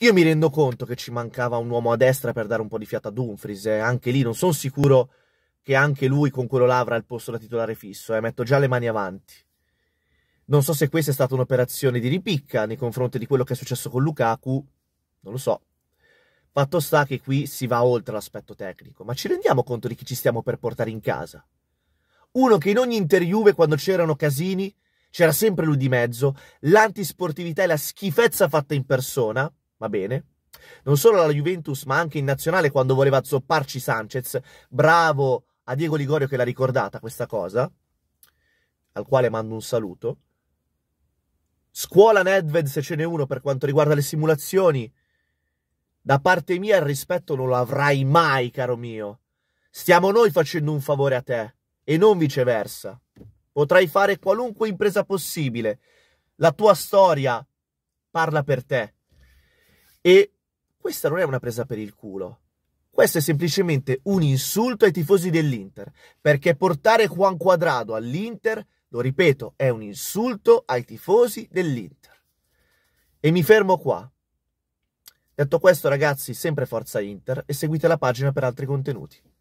Io mi rendo conto che ci mancava un uomo a destra per dare un po' di fiato a Dumfries, eh. anche lì non sono sicuro che anche lui con quello là avrà il posto da titolare fisso, eh. metto già le mani avanti. Non so se questa è stata un'operazione di ripicca nei confronti di quello che è successo con Lukaku, non lo so. Fatto sta che qui si va oltre l'aspetto tecnico, ma ci rendiamo conto di chi ci stiamo per portare in casa? Uno che in ogni interview, quando c'erano casini, c'era sempre lui di mezzo, l'antisportività e la schifezza fatta in persona, va bene? Non solo alla Juventus, ma anche in nazionale quando voleva zopparci Sanchez. Bravo a Diego Ligorio che l'ha ricordata questa cosa, al quale mando un saluto. Scuola Nedved se ce n'è uno per quanto riguarda le simulazioni. Da parte mia il rispetto non lo avrai mai, caro mio. Stiamo noi facendo un favore a te e non viceversa. Potrai fare qualunque impresa possibile. La tua storia parla per te. E questa non è una presa per il culo. Questo è semplicemente un insulto ai tifosi dell'Inter, perché portare Juan Quadrado all'Inter, lo ripeto, è un insulto ai tifosi dell'Inter. E mi fermo qua. Detto questo, ragazzi, sempre forza Inter e seguite la pagina per altri contenuti.